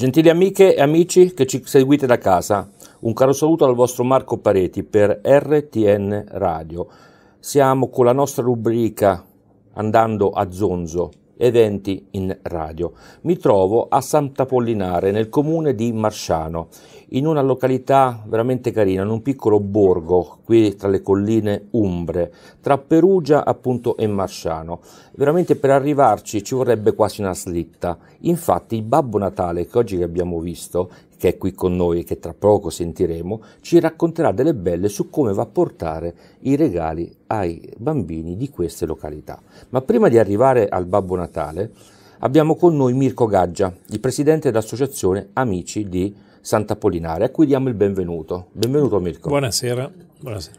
Gentili amiche e amici che ci seguite da casa, un caro saluto dal vostro Marco Pareti per RTN Radio. Siamo con la nostra rubrica Andando a Zonzo, eventi in radio. Mi trovo a Sant'Apollinare, nel comune di Marciano in una località veramente carina, in un piccolo borgo qui tra le colline Umbre, tra Perugia appunto e Marsciano. Veramente per arrivarci ci vorrebbe quasi una slitta. Infatti il Babbo Natale che oggi abbiamo visto, che è qui con noi e che tra poco sentiremo, ci racconterà delle belle su come va a portare i regali ai bambini di queste località. Ma prima di arrivare al Babbo Natale abbiamo con noi Mirko Gaggia, il presidente dell'associazione Amici di Marsciano Sant'Apollinare, a cui diamo il benvenuto. Benvenuto Mirko. Buonasera. Buonasera.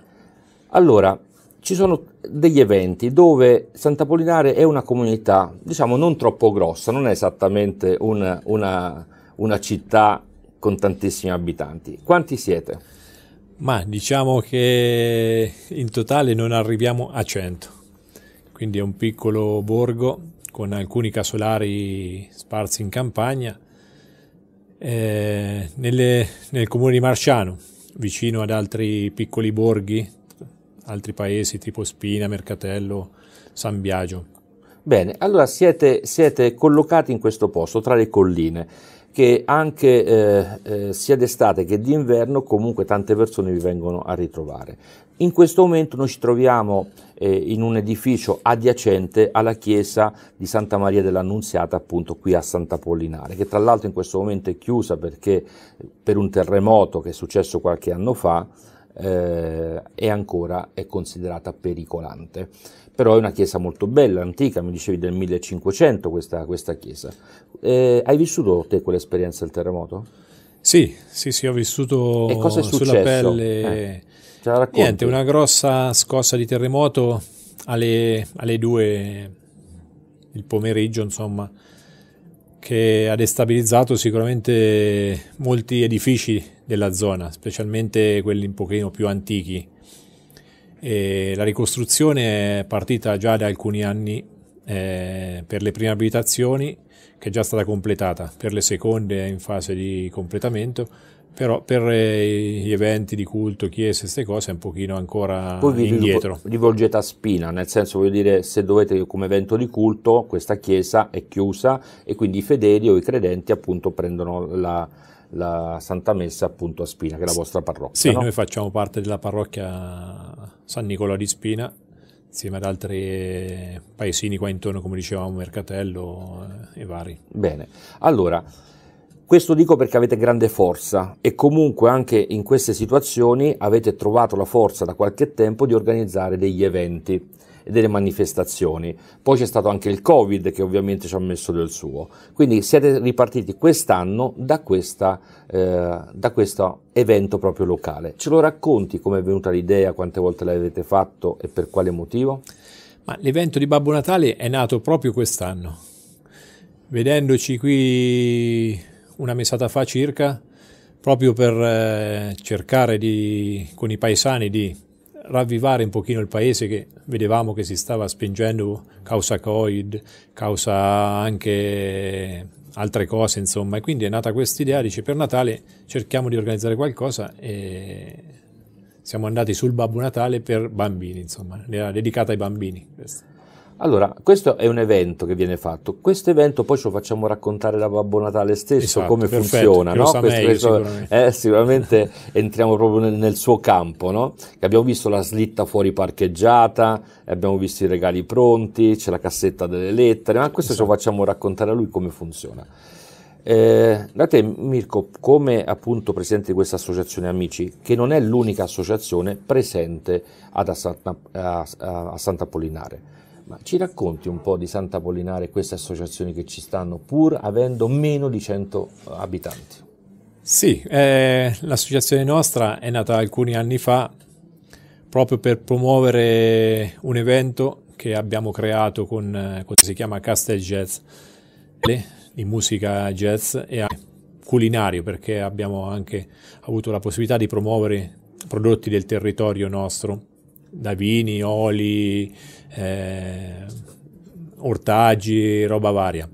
Allora, ci sono degli eventi dove Sant'Apollinare è una comunità, diciamo, non troppo grossa, non è esattamente una, una, una città con tantissimi abitanti. Quanti siete? Ma diciamo che in totale non arriviamo a 100, quindi è un piccolo borgo con alcuni casolari sparsi in campagna eh, nelle, nel comune di Marciano, vicino ad altri piccoli borghi, altri paesi tipo Spina, Mercatello, San Biagio. Bene, allora siete, siete collocati in questo posto, tra le colline che anche eh, eh, sia d'estate che d'inverno comunque tante persone vi vengono a ritrovare. In questo momento noi ci troviamo eh, in un edificio adiacente alla chiesa di Santa Maria dell'Annunziata, appunto qui a Santa Pollinare, che tra l'altro in questo momento è chiusa perché per un terremoto che è successo qualche anno fa eh, è ancora è considerata pericolante però è una chiesa molto bella, antica, mi dicevi del 1500 questa, questa chiesa. Eh, hai vissuto te quell'esperienza del terremoto? Sì, sì, sì, ho vissuto e cosa è sulla pelle... Eh, niente, una grossa scossa di terremoto alle, alle due il pomeriggio, insomma, che ha destabilizzato sicuramente molti edifici della zona, specialmente quelli un pochino più antichi e la ricostruzione è partita già da alcuni anni eh, per le prime abitazioni, che è già stata completata, per le seconde è in fase di completamento, però per gli eh, eventi di culto, chiese, queste cose è un pochino ancora Voi vi indietro. rivolgete a spina, nel senso voglio dire se dovete come evento di culto questa chiesa è chiusa e quindi i fedeli o i credenti appunto prendono la, la Santa Messa appunto a Spina, che è la vostra parrocchia. Sì, no? noi facciamo parte della parrocchia San Nicola di Spina, insieme ad altri eh, paesini qua intorno, come dicevamo, Mercatello eh, e vari. Bene, allora, questo dico perché avete grande forza e comunque anche in queste situazioni avete trovato la forza da qualche tempo di organizzare degli eventi e delle manifestazioni. Poi c'è stato anche il Covid che ovviamente ci ha messo del suo. Quindi siete ripartiti quest'anno da, questa, eh, da questo evento proprio locale. Ce lo racconti come è venuta l'idea, quante volte l'avete fatto e per quale motivo? Ma l'evento di Babbo Natale è nato proprio quest'anno. Vedendoci qui una mesata fa circa, proprio per eh, cercare di, con i paesani di ravvivare un pochino il paese che vedevamo che si stava spingendo causa Covid, causa anche altre cose, insomma. E quindi è nata quest'idea, dice per Natale cerchiamo di organizzare qualcosa e siamo andati sul Babbo Natale per bambini, insomma, era dedicata ai bambini. Questa. Allora, questo è un evento che viene fatto. Questo evento poi ce lo facciamo raccontare da Babbo Natale stesso, esatto, come perfetto, funziona. No? Questo, meglio, questo, sicuramente, eh, sicuramente entriamo proprio nel, nel suo campo. No? Abbiamo visto la slitta fuori parcheggiata, abbiamo visto i regali pronti, c'è la cassetta delle lettere, ma questo esatto. ce lo esatto. facciamo raccontare a lui come funziona. Eh, da te Mirko, come appunto presidente di questa associazione Amici, che non è l'unica associazione presente ad Assant- a, a Sant'Apollinare, ma ci racconti un po' di Santa Pollinare e queste associazioni che ci stanno, pur avendo meno di 100 abitanti? Sì, eh, l'associazione nostra è nata alcuni anni fa proprio per promuovere un evento che abbiamo creato con, eh, con si chiama Castel Jazz, eh, di musica jazz e culinario perché abbiamo anche avuto la possibilità di promuovere prodotti del territorio nostro, da vini, oli, eh, ortaggi, roba varia.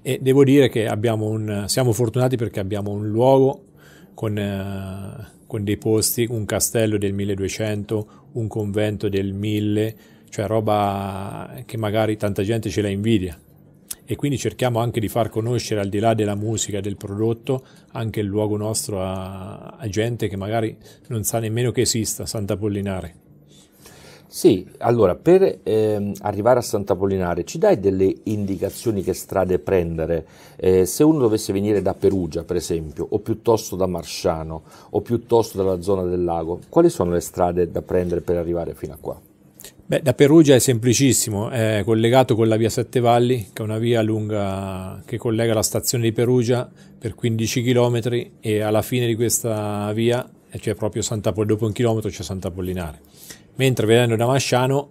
E devo dire che un, siamo fortunati perché abbiamo un luogo con, eh, con dei posti, un castello del 1200, un convento del 1000, cioè roba che magari tanta gente ce la invidia e quindi cerchiamo anche di far conoscere al di là della musica, del prodotto, anche il luogo nostro a, a gente che magari non sa nemmeno che esista, Santa Pollinare. Sì, allora per ehm, arrivare a Sant'Apollinare ci dai delle indicazioni che strade prendere? Eh, se uno dovesse venire da Perugia, per esempio, o piuttosto da Marciano, o piuttosto dalla zona del lago, quali sono le strade da prendere per arrivare fino a qua? Beh, da Perugia è semplicissimo, è collegato con la via Sette Valli, che è una via lunga che collega la stazione di Perugia per 15 km e alla fine di questa via, cioè proprio Santa, dopo un chilometro c'è Sant'Apollinare mentre venendo da Marsciano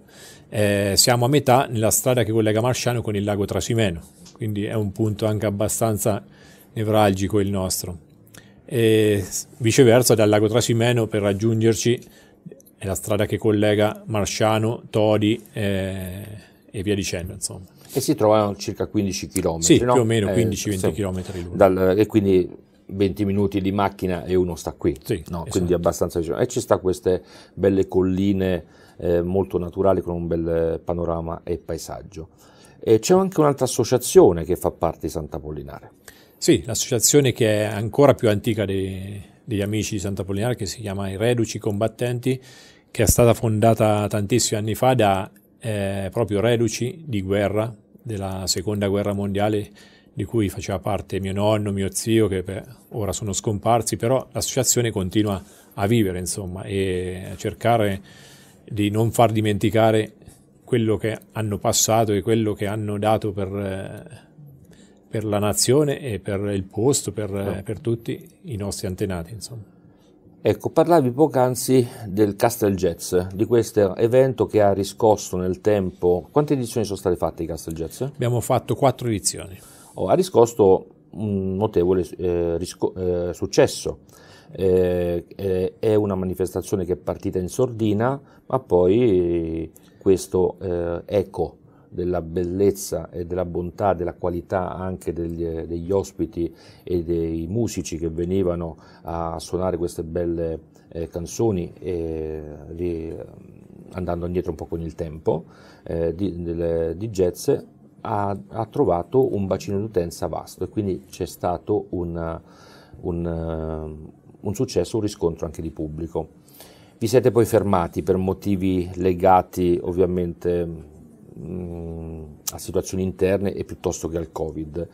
eh, siamo a metà nella strada che collega Marsciano con il lago Trasimeno, quindi è un punto anche abbastanza nevralgico il nostro. E viceversa dal lago Trasimeno per raggiungerci è la strada che collega Marciano, Todi eh, e via dicendo insomma. E si trovano circa 15 km. Sì, no? più o meno 15-20 eh, km. Dal, e quindi 20 minuti di macchina e uno sta qui, sì, no? esatto. quindi abbastanza vicino. E ci sta queste belle colline eh, molto naturali con un bel panorama e paesaggio. E c'è anche un'altra associazione che fa parte di Sant'Apollinare. Sì, l'associazione che è ancora più antica dei, degli amici di Sant'Apollinare, che si chiama I Reduci Combattenti, che è stata fondata tantissimi anni fa da eh, proprio reduci di guerra della seconda guerra mondiale di cui faceva parte mio nonno, mio zio, che beh, ora sono scomparsi, però l'associazione continua a vivere, insomma, e a cercare di non far dimenticare quello che hanno passato e quello che hanno dato per, eh, per la nazione e per il posto, per, no. per tutti i nostri antenati, insomma. Ecco, parlavi poc'anzi del Castle Jazz, di questo evento che ha riscosso nel tempo. Quante edizioni sono state fatte di Castle Jazz? Abbiamo fatto quattro edizioni ha riscosso un notevole eh, risco, eh, successo. Eh, eh, è una manifestazione che è partita in sordina, ma poi questo eh, eco della bellezza e della bontà, della qualità anche degli, degli, ospiti e dei musici che venivano a suonare queste belle eh, canzoni andando indietro un po' con il tempo di, delle, di jazz ha, ha trovato un bacino d'utenza vasto e quindi c'è stato un, un, eh, un successo, un riscontro anche di pubblico. Vi siete poi fermati per motivi legati ovviamente mh, mm, a situazioni interne e piuttosto che al Covid,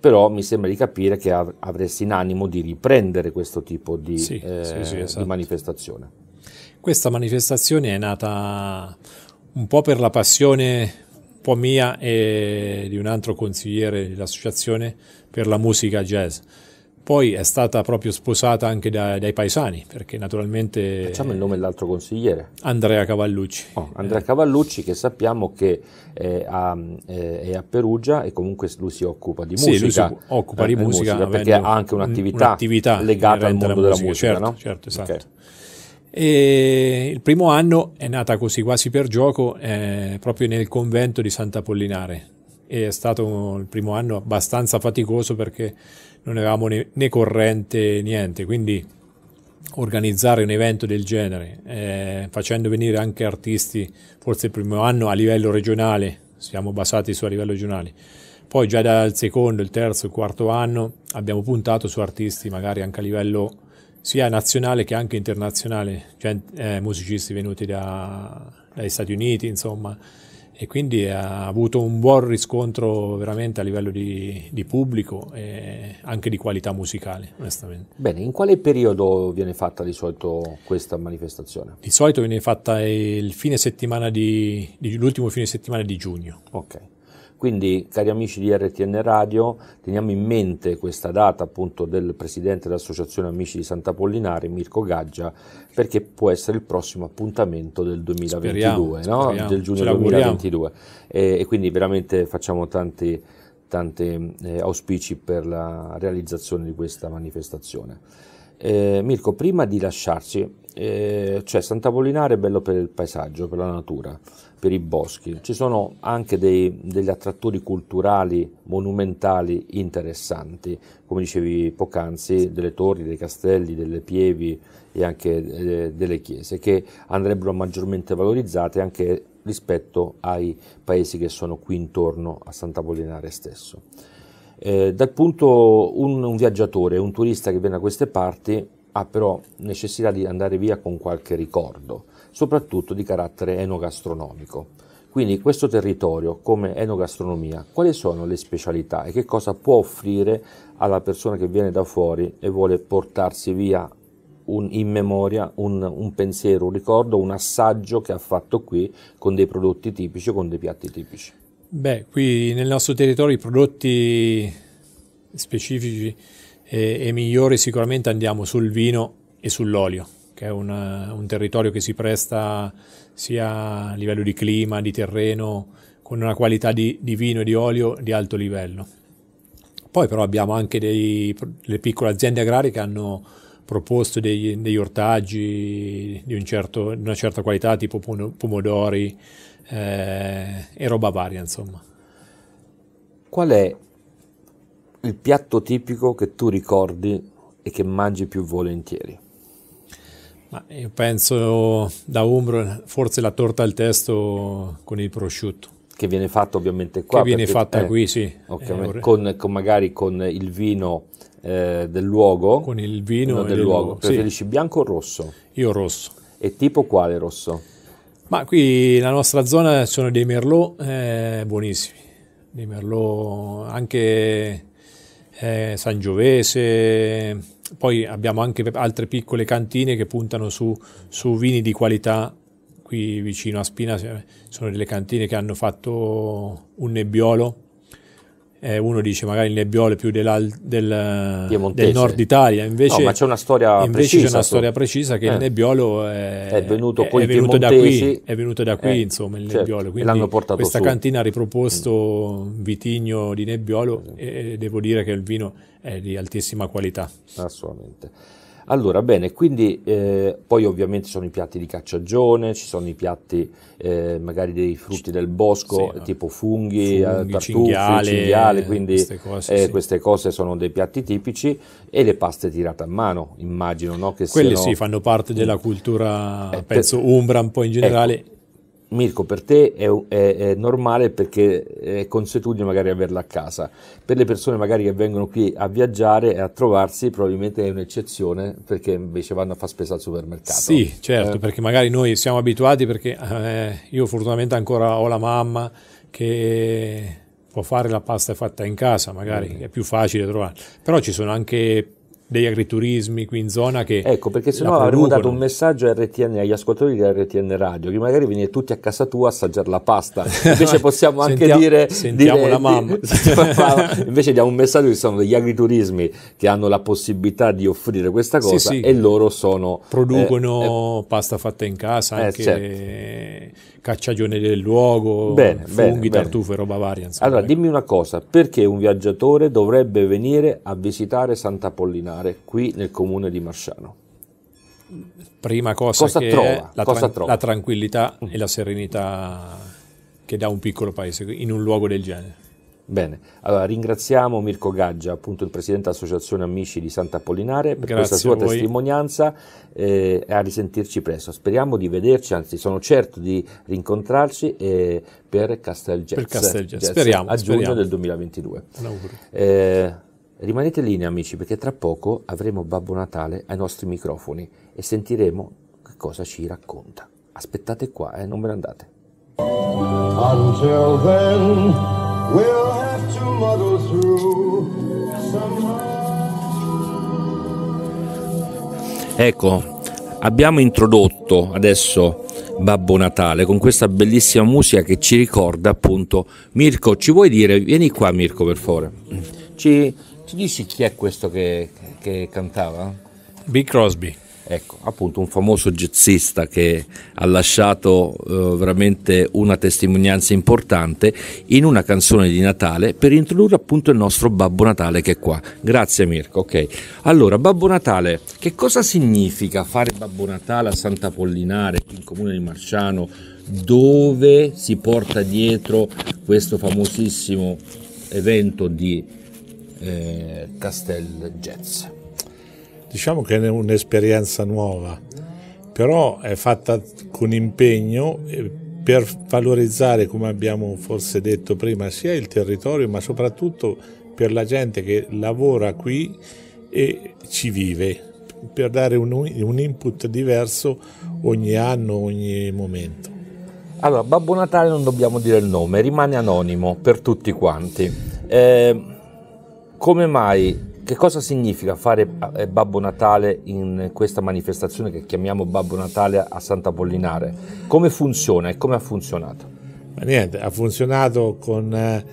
però mi sembra di capire che av- avresti in animo di riprendere questo tipo di, sì, eh, sì, sì, esatto. di manifestazione. Questa manifestazione è nata un po' per la passione po' mia e di un altro consigliere dell'associazione per la musica jazz. Poi è stata proprio sposata anche da, dai paesani, perché naturalmente... Facciamo il nome dell'altro consigliere. Andrea Cavallucci. Oh, Andrea Cavallucci che sappiamo che è eh, a, eh, è a, Perugia e comunque lui si occupa di musica. Sì, lui si occupa di eh, musica. musica perché ha anche un'attività, un'attività legata al mondo musica, della musica, certo, no? certo esatto. Okay. E il primo anno è nata così quasi per gioco eh, proprio nel convento di Sant'Apollinare e è stato il primo anno abbastanza faticoso perché non avevamo né, né corrente niente quindi organizzare un evento del genere eh, facendo venire anche artisti forse il primo anno a livello regionale siamo basati su a livello regionale poi già dal secondo, il terzo, il quarto anno abbiamo puntato su artisti magari anche a livello sia nazionale che anche internazionale, cioè, eh, musicisti venuti da, dagli Stati Uniti, insomma, e quindi ha avuto un buon riscontro veramente a livello di, di, pubblico e anche di qualità musicale, onestamente. Bene, in quale periodo viene fatta di solito questa manifestazione? Di solito viene fatta il fine settimana di, di l'ultimo fine settimana di giugno. Ok. Quindi, cari amici di RTN Radio, teniamo in mente questa data appunto del presidente dell'Associazione Amici di Santa Pollinare, Mirko Gaggia, perché può essere il prossimo appuntamento del 2022, speriamo, no? speriamo. del giugno 2022. E, e, quindi veramente facciamo tanti, tanti eh, auspici per la realizzazione di questa manifestazione. Eh, Mirko, prima di lasciarci, eh, cioè Santa Pollinare è bello per il paesaggio, per la natura per i boschi. Ci sono anche dei, degli attrattori culturali monumentali interessanti, come dicevi poc'anzi, delle torri, dei castelli, delle pievi e anche eh, delle chiese, che andrebbero maggiormente valorizzate anche rispetto ai paesi che sono qui intorno a Santa Polinare stesso. Eh, dal punto un, un viaggiatore, un turista che viene da queste parti ha però necessità di andare via con qualche ricordo soprattutto di carattere enogastronomico. Quindi questo territorio come enogastronomia, quali sono le specialità e che cosa può offrire alla persona che viene da fuori e vuole portarsi via un, in memoria un, un, pensiero, un ricordo, un assaggio che ha fatto qui con dei prodotti tipici o con dei piatti tipici? Beh, qui nel nostro territorio i prodotti specifici e, e migliori sicuramente andiamo sul vino e sull'olio che è una, un territorio che si presta sia a livello di clima, di terreno, con una qualità di, di vino e di olio di alto livello. Poi però abbiamo anche le piccole aziende agrarie che hanno proposto degli, degli ortaggi di, un certo, una certa qualità, tipo pomodori eh, e roba varia, insomma. Qual è il piatto tipico che tu ricordi e che mangi più volentieri? Ma io penso da Umbro forse la torta al testo con il prosciutto. Che viene fatta ovviamente qua. Che viene perché, fatta eh, qui, sì. Okay, eh, con, con magari con il vino eh, del luogo. Con il vino del luogo. luogo. Preferisci sì. bianco o rosso? Io rosso. E tipo quale rosso? Ma qui nella nostra zona sono dei merlot eh, buonissimi, dei merlot anche eh, sangiovese, poi abbiamo anche altre piccole cantine che puntano su, su vini di qualità qui vicino a Spina sono delle cantine che hanno fatto un nebbiolo eh, uno dice magari il nebbiolo è più del, del, nord Italia, invece, no, ma c'è una storia invece precisa, c'è una storia precisa che eh. il nebbiolo è, eh, è venuto, è, è venuto da qui, è venuto da qui eh, insomma il certo, nebbiolo, quindi questa su. cantina ha riproposto mm. vitigno di nebbiolo mm. e devo dire che il vino è di altissima qualità. Assolutamente. Allora, bene, quindi eh, poi ovviamente ci sono i piatti di cacciagione, ci sono i piatti eh, magari dei frutti del bosco, sì, tipo funghi, eh, funghi tartufi, cinghiale, cinghiale quindi queste cose, eh, sì. queste cose, sono dei piatti tipici e le paste tirate a mano, immagino, no? Che Quelle siano... sì, fanno parte della cultura, eh, penso, per... umbra un po' in ecco, generale. Ecco Mirko, per te è, è, è, normale perché è consuetudine magari averla a casa. Per le persone magari che vengono qui a viaggiare e a trovarsi, probabilmente è un'eccezione perché invece vanno a fare spesa al supermercato. Sì, certo, eh. perché magari noi siamo abituati perché eh, io fortunatamente ancora ho la mamma che può fare la pasta fatta in casa, magari mm. è più facile trovare. Però ci sono anche degli agriturismi qui in zona che Ecco, perché sennò avremmo dato un messaggio a RTN, agli ascoltatori di RTN Radio, che magari venite tutti a casa tua a assaggiare la pasta. Invece possiamo sentiamo, anche dire... Sentiamo dire, la mamma. invece diamo un messaggio che sono degli agriturismi che hanno la possibilità di offrire questa cosa sì, sì. e loro sono... Eh, producono eh, pasta fatta in casa, eh, anche certo. cacciagione del luogo, bene, funghi, bene, tartufe, bene. roba varia. Insomma. Allora, ecco. dimmi una cosa, perché un viaggiatore dovrebbe venire a visitare Santa Pollinare? mare qui nel comune di Marciano? Prima cosa, cosa che trova, la, cosa tran- la tranquillità mm. e la serenità che dà un piccolo paese in un luogo del genere. Bene, allora ringraziamo Mirko Gaggia, appunto il presidente dell'Associazione Amici di Sant'Apollinare, per Grazie questa sua testimonianza eh, e eh, a risentirci presto. Speriamo di vederci, anzi sono certo di rincontrarci eh, per Castel per Castel speriamo, a speriamo. giugno del 2022. Un augurio. Eh, Rimanete lì amici perché tra poco avremo Babbo Natale ai nostri microfoni e sentiremo che cosa ci racconta. Aspettate qua, eh, non ve ne andate. Until then, we'll have to muddle through Ecco, abbiamo introdotto adesso Babbo Natale con questa bellissima musica che ci ricorda appunto Mirko, ci vuoi dire? Vieni qua Mirko per favore. Ci ci dici chi è questo che, che cantava? Bill Crosby. Ecco, appunto un famoso jazzista che ha lasciato eh, veramente una testimonianza importante in una canzone di Natale per introdurre appunto il nostro Babbo Natale che è qua. Grazie Mirko, ok. Allora, Babbo Natale, che cosa significa fare Babbo Natale a Santa Sant'Apollinare, in comune di Marciano, dove si porta dietro questo famosissimo evento di eh, Castel Jazz. Diciamo che è un'esperienza nuova, però è fatta con impegno eh, per valorizzare, come abbiamo forse detto prima, sia il territorio, ma soprattutto per la gente che lavora qui e ci vive, per dare un, un input diverso ogni anno, ogni momento. Allora, Babbo Natale non dobbiamo dire il nome, rimane anonimo per tutti quanti. Eh, come mai che cosa significa fare eh, Babbo Natale in questa manifestazione che chiamiamo Babbo Natale a Santa Pollinare? Come funziona e come ha funzionato? Ma niente, ha funzionato con eh,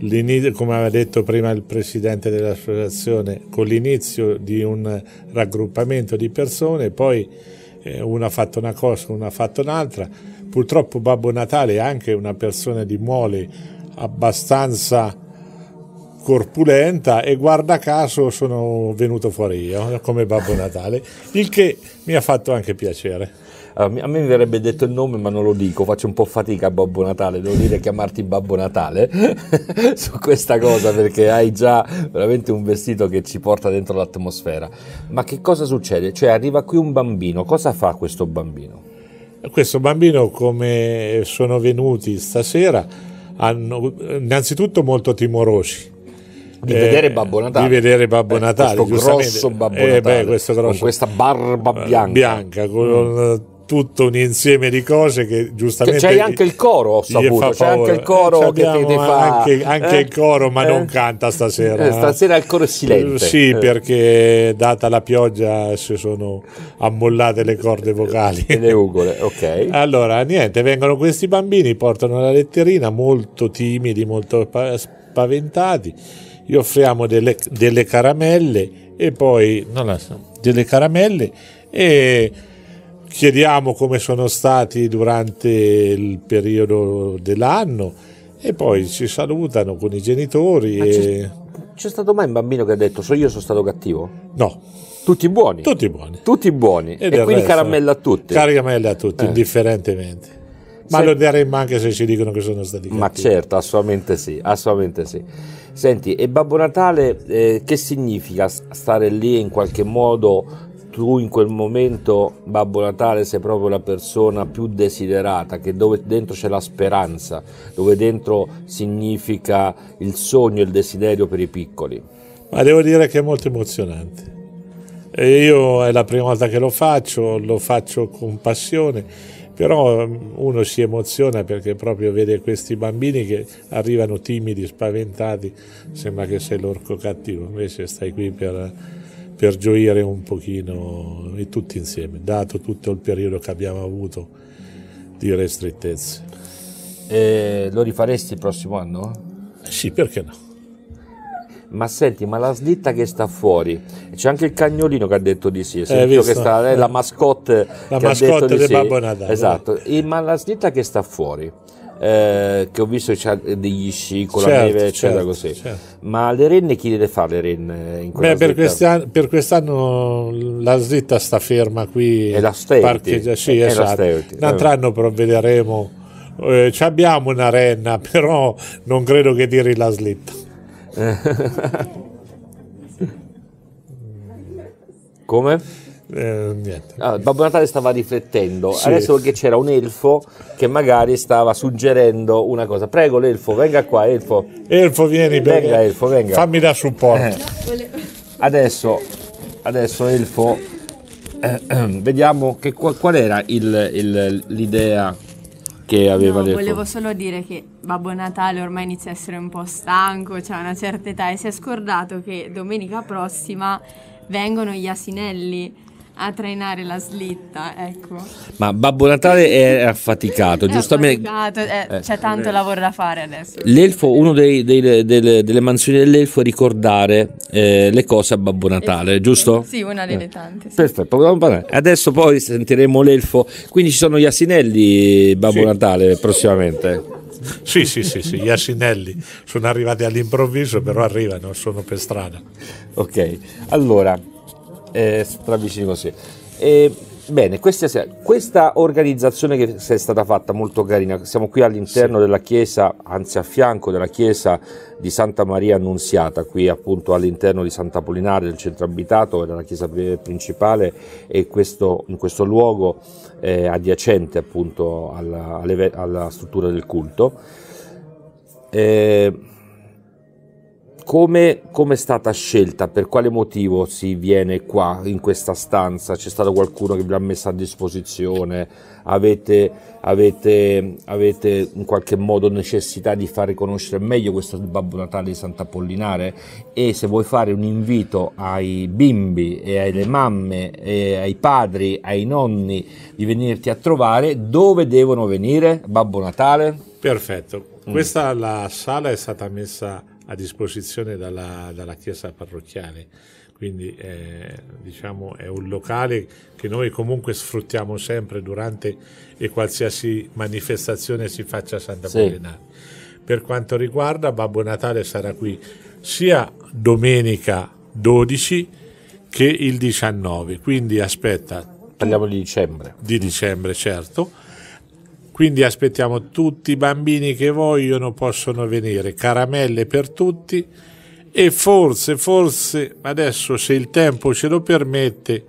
l'inizio, come aveva detto prima il presidente dell'associazione, con l'inizio di un raggruppamento di persone, poi eh, uno ha fatto una cosa, uno ha fatto un'altra. Purtroppo Babbo Natale è anche una persona di mole abbastanza corpulenta e guarda caso sono venuto fuori io come Babbo Natale, il che mi ha fatto anche piacere. Eh, a me mi verrebbe detto il nome, ma non lo dico. Faccio un po' fatica a Babbo Natale. Devo dire chiamarti Babbo Natale su questa cosa perché hai già veramente un vestito che ci porta dentro l'atmosfera. Ma che cosa succede? Cioè, arriva qui un bambino. Cosa fa questo bambino? Questo bambino, come sono venuti stasera, hanno innanzitutto molto timorosi di eh, vedere Babbo Natale. Di vedere Babbo eh, Natale, questo grosso Babbo Natale, eh, beh, grosso con questa barba eh, bianca. Bianca, con mm. tutto un insieme di cose che giustamente... Che c'è anche il coro, ho saputo, c'è anche il coro eh, che te, te fa... Anche, anche il eh? coro, ma non canta stasera. stasera il coro è silente. Sì, perché data la pioggia si sono ammollate le corde vocali. E le ugole, ok. Allora, niente, vengono questi bambini, portano la letterina, molto timidi, molto spaventati gli offriamo delle, delle caramelle e poi la, delle caramelle e chiediamo come sono stati durante il periodo dell'anno e poi ci salutano con i genitori. E... C'è, c'è, stato mai un bambino che ha detto so io sono stato cattivo? No. Tutti buoni? Tutti buoni. Tutti buoni. E, e quindi caramelle a tutti. Caramelle a tutti, eh. indifferentemente. Ma se... lo daremmo anche se ci dicono che sono stati cattivi. Ma certo, assolutamente sì, assolutamente sì. Senti, e Babbo Natale eh, che significa stare lì in qualche modo? Tu in quel momento, Babbo Natale, sei proprio la persona più desiderata, che dove dentro c'è la speranza, dove dentro significa il sogno, il desiderio per i piccoli. Ma devo dire che è molto emozionante. E io è la prima volta che lo faccio, lo faccio con passione però ehm, uno si emoziona perché proprio vede questi bambini che arrivano timidi, spaventati, sembra che sei l'orco cattivo, invece stai qui per, per gioire un pochino e tutti insieme, dato tutto il periodo che abbiamo avuto di restrettezze. E lo rifaresti il prossimo anno? Sì, perché no? ma senti, ma la slitta che sta fuori, c'è anche il cagnolino che ha detto di sì, eh, sentito che sta, è la mascotte la mascotte di sì. Babbo Natale. Esatto, e, ma la slitta che sta fuori, eh, che ho visto degli sci con certo, la neve, eccetera, certo, così. Certo. Ma le renne chi deve fare le renne in quella Beh, per quest'anno, per, quest'anno, la slitta sta ferma qui. È la parcheggia, sì, è esatto. L'altro eh. anno provvederemo. Eh, abbiamo una renna, però non credo che tiri la slitta. Come? Eh, niente. Allora, ah, Babbo Natale stava riflettendo, sì. adesso perché c'era un elfo che magari stava suggerendo una cosa. Prego l'elfo, venga qua, elfo. Elfo, vieni, venga, elfo, venga. Fammi da supporto. Eh. Adesso, adesso elfo, eh, ehm, vediamo che, qual, qual, era il, il, l'idea che aveva no, l'elfo. Volevo solo dire che Babbo Natale ormai inizia a essere un po' stanco, c'è una certa età e si è scordato che domenica prossima vengono gli asinelli a trainare la slitta, ecco. Ma Babbo Natale è affaticato, è giustamente. Affaticato, eh, eh. c'è tanto lavoro da fare adesso. L'elfo, una delle mansioni dell'elfo è ricordare eh, le cose a Babbo Natale, esatto. giusto? Sì, una delle eh. tante. Sì. Perfetto, adesso poi sentiremo l'elfo, quindi ci sono gli asinelli Babbo sì. Natale prossimamente. Sì. Sì, sì, sì, sì, gli asinelli sono arrivati all'improvviso, però arrivano, sono per strada. Ok, allora, eh, così. E Bene, questa, questa organizzazione che è stata fatta molto carina, siamo qui all'interno sì. della chiesa, anzi a fianco della chiesa di Santa Maria Annunziata, qui appunto all'interno di Sant'Apolinare, del centro abitato, era la chiesa principale e questo, in questo luogo eh, adiacente appunto alla, alla struttura del culto. Eh, come, come è stata scelta? Per quale motivo si viene qua in questa stanza? C'è stato qualcuno che vi ha messo a disposizione? Avete, avete, avete, in qualche modo necessità di far riconoscere meglio questo Babbo Natale di Sant'Apollinare? E se vuoi fare un invito ai bimbi e alle mamme, e ai padri, ai nonni di venirti a trovare, dove devono venire? Babbo Natale? Perfetto. Mm. Questa la sala è stata messa a disposizione dalla, dalla chiesa parrocchiale. Quindi eh, diciamo, è un locale che noi comunque sfruttiamo sempre durante e qualsiasi manifestazione si faccia a Santa sì. Per quanto riguarda Babbo Natale sarà qui sia domenica 12 che il 19, quindi aspetta. Parliamo di dicembre. Di dicembre, certo quindi aspettiamo tutti i bambini che vogliono possono venire, caramelle per tutti e forse, forse adesso se il tempo ce lo permette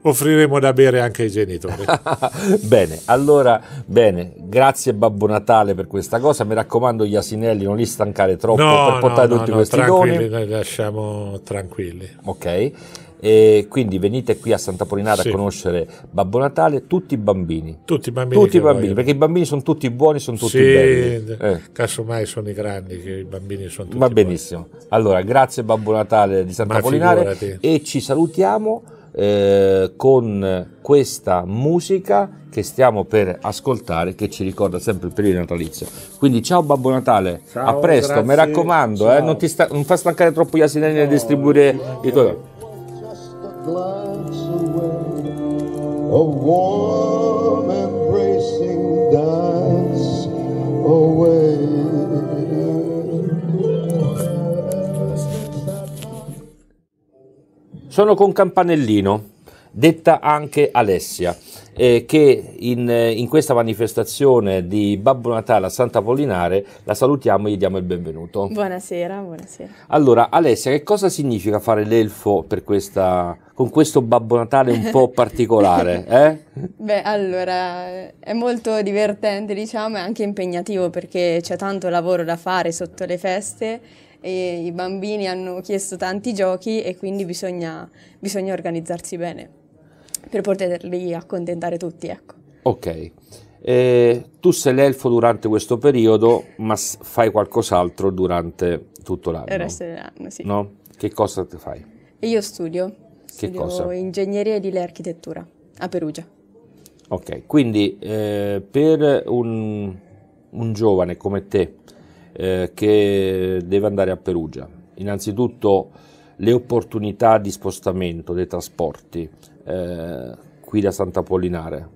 offriremo da bere anche ai genitori. bene, allora, bene, grazie Babbo Natale per questa cosa, mi raccomando gli asinelli non li stancare troppo no, per portare no, tutti no, questi no, doni. lasciamo tranquilli. Ok. E quindi venite qui a Santa Polinara sì. a conoscere Babbo Natale, tutti i bambini. Tutti i bambini. Tutti i bambini perché i bambini sono tutti buoni, sono tutti sì, belli. Eh. Casomai sono i grandi, che i bambini sono tutti Va benissimo. Buoni. Allora, grazie Babbo Natale di Santa Ma Polinare figurati. e ci salutiamo eh, con questa musica che stiamo per ascoltare che ci ricorda sempre il periodo natalizio. Quindi ciao Babbo Natale, ciao, a presto, grazie. mi raccomando, eh, non, sta, non, fa stancare troppo gli asinelli no, a distribuire no, i tuoi glass away. A warm, embracing dance away. Sono con Campanellino, detta anche Alessia, eh, che in, eh, in, questa manifestazione di Babbo Natale a Santa Polinare la salutiamo e gli diamo il benvenuto. Buonasera, buonasera. Allora, Alessia, che cosa significa fare l'elfo questa, con questo Babbo Natale un po' particolare? Eh? Beh, allora, è molto divertente, diciamo, e anche impegnativo perché c'è tanto lavoro da fare sotto le feste E i bambini hanno chiesto tanti giochi e quindi bisogna, bisogna organizzarsi bene per poterli accontentare tutti, ecco. Ok. Eh, tu sei l'elfo durante questo periodo, ma fai qualcos'altro durante tutto l'anno. Il resto dell'anno, sì. No? Che cosa ti fai? Io studio. Che studio cosa? Ingegneria edile e architettura a Perugia. Ok, quindi eh, per un, un, giovane come te eh, che deve andare a Perugia, innanzitutto le opportunità di spostamento dei trasporti eh, qui da Santa Sant'Apollinare?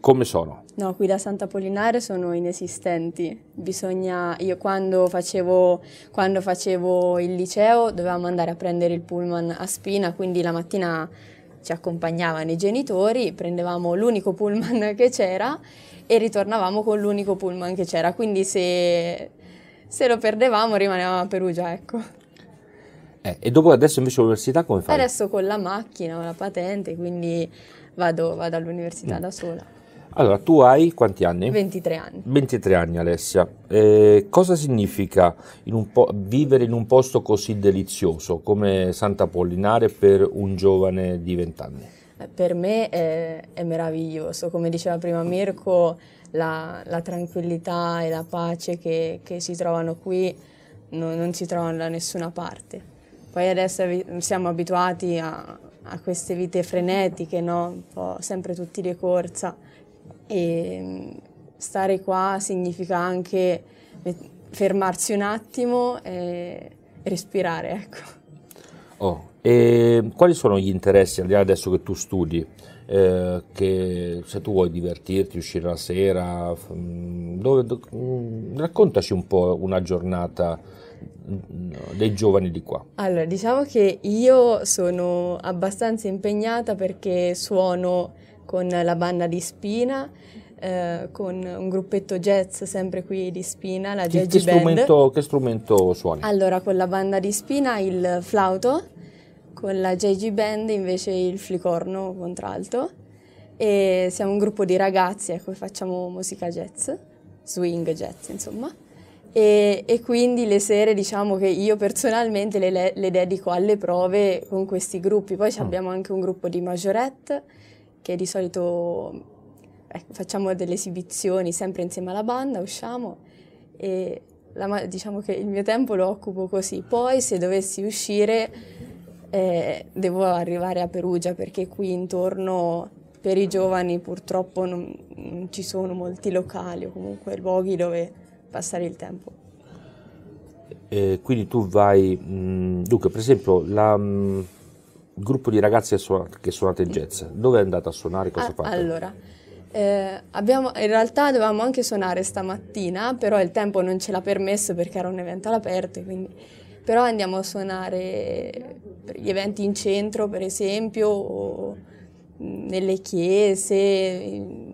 Come sono? No, qui da Santa Sant'Apollinare sono inesistenti. Bisogna, io quando facevo, quando facevo il liceo dovevamo andare a prendere il pullman a Spina, quindi la mattina ci accompagnavano i genitori, prendevamo l'unico pullman che c'era e ritornavamo con l'unico pullman che c'era. Quindi se, se lo perdevamo rimanevamo a Perugia, ecco. Eh, e dopo adesso invece l'università come fai? Adesso con la macchina, ho la patente, quindi vado, vado all'università mm. da sola. Allora, tu hai quanti anni? 23 anni. 23 anni Alessia. Eh, cosa significa in vivere in un posto così delizioso come Santa Pollinare per un giovane di 20 anni? Eh, per me è, è meraviglioso, come diceva prima Mirko, la, la tranquillità e la pace che, che si trovano qui non, non si trovano da nessuna parte. Poi adesso siamo abituati a, a queste vite frenetiche, no? Un po' sempre tutti di corsa. E mm, stare qua significa anche fermarsi un attimo e respirare, ecco. Oh, e quali sono gli interessi, al di là adesso che tu studi, eh, che se tu vuoi divertirti, uscire la sera, mh, mm, dove, mm, raccontaci un po' una giornata dei giovani di qua? Allora, diciamo che io sono abbastanza impegnata perché suono con la banda di Spina, eh, con un gruppetto jazz sempre qui di Spina, la che, che strumento, che strumento suoni? Allora, con la banda di Spina il flauto, con la JG Band invece il flicorno contralto e siamo un gruppo di ragazzi, ecco, facciamo musica jazz, swing jazz insomma. E, e, quindi le sere diciamo che io personalmente le, le dedico alle prove con questi gruppi. Poi ah. abbiamo anche un gruppo di majorette che di solito eh, facciamo delle esibizioni sempre insieme alla banda, usciamo e la, diciamo che il mio tempo lo occupo così. Poi se dovessi uscire eh, devo arrivare a Perugia perché qui intorno per i giovani purtroppo non, non ci sono molti locali o comunque luoghi dove passare il tempo. Eh, quindi tu vai, mh, mm, dunque per esempio la, mh, mm, il gruppo di ragazzi che suonate jazz, dove è andata a suonare? Cosa ah, fate? Allora, eh, abbiamo, in realtà dovevamo anche suonare stamattina, però il tempo non ce l'ha permesso perché era un evento all'aperto, quindi però andiamo a suonare per gli eventi in centro, per esempio, o nelle chiese, in,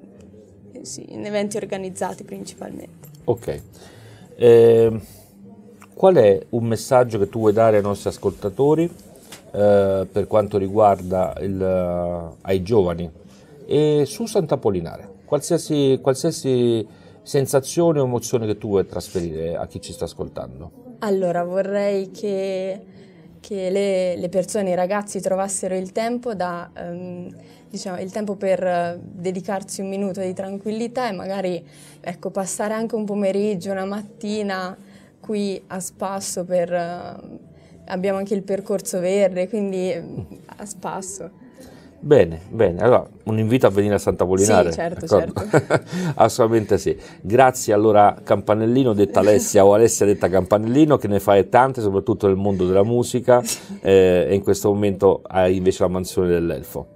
in eventi organizzati principalmente. Ok. Eh, qual è un messaggio che tu vuoi dare ai nostri ascoltatori eh, per quanto riguarda il, eh, ai giovani e su Sant'Apollinare? Qualsiasi, qualsiasi sensazione o emozione che tu vuoi trasferire a chi ci sta ascoltando? Allora, vorrei che che le, le, persone, i ragazzi trovassero il tempo, da, um, diciamo, il tempo per eh, dedicarsi un minuto di tranquillità e magari ecco, passare anche un pomeriggio, una mattina qui a spasso per, uh, abbiamo anche il percorso verde, quindi ehm, a spasso. Bene, bene, allora un invito a venire a Santa Polinare. Sì, certo, certo. Assolutamente sì. Grazie allora Campanellino detta Alessia o Alessia detta Campanellino che ne fai tante soprattutto nel mondo della musica eh, e in questo momento hai invece la mansione dell'elfo.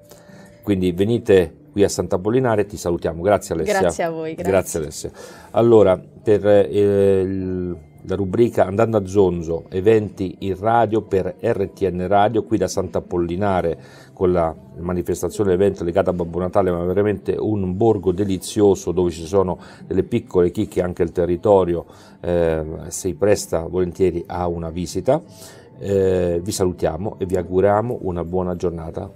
Quindi venite qui a Santa Polinare ti salutiamo. Grazie Alessia. Grazie a voi, grazie. grazie Alessia. Allora, per eh, il la rubrica Andando a Zonzo, eventi in radio per RTN Radio qui da Sant'Apollinare con la manifestazione evento legato a Babbo Natale, ma veramente un borgo delizioso dove ci sono delle piccole chicche, anche il territorio eh, si presta volentieri a una visita. Eh, vi salutiamo e vi auguriamo una buona giornata.